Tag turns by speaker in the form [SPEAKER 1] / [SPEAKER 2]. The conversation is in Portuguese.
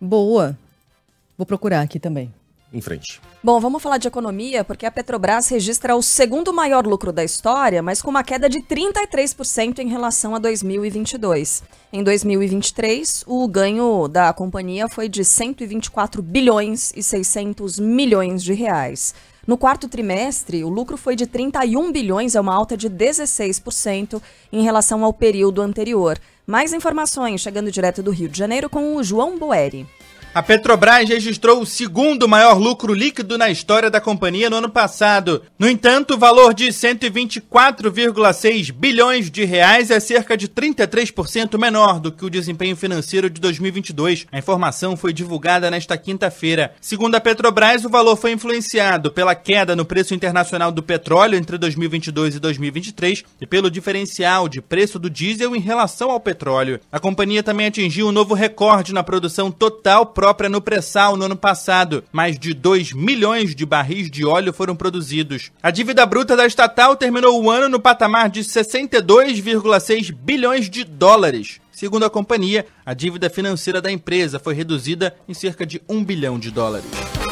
[SPEAKER 1] Boa. Vou procurar aqui também em frente. Bom, vamos falar de economia, porque a Petrobras registra o segundo maior lucro da história, mas com uma queda de 33% em relação a 2022. Em 2023, o ganho da companhia foi de 124 bilhões e 600 milhões de reais. No quarto trimestre, o lucro foi de 31 bilhões, é uma alta de 16% em relação ao período anterior. Mais informações chegando direto do Rio de Janeiro com o João Boeri.
[SPEAKER 2] A Petrobras registrou o segundo maior lucro líquido na história da companhia no ano passado. No entanto, o valor de 124,6 bilhões de reais é cerca de 33% menor do que o desempenho financeiro de 2022. A informação foi divulgada nesta quinta-feira. Segundo a Petrobras, o valor foi influenciado pela queda no preço internacional do petróleo entre 2022 e 2023 e pelo diferencial de preço do diesel em relação ao petróleo. A companhia também atingiu um novo recorde na produção total própria no pré-sal no ano passado. Mais de 2 milhões de barris de óleo foram produzidos. A dívida bruta da estatal terminou o ano no patamar de 62,6 bilhões de dólares. Segundo a companhia, a dívida financeira da empresa foi reduzida em cerca de 1 bilhão de dólares.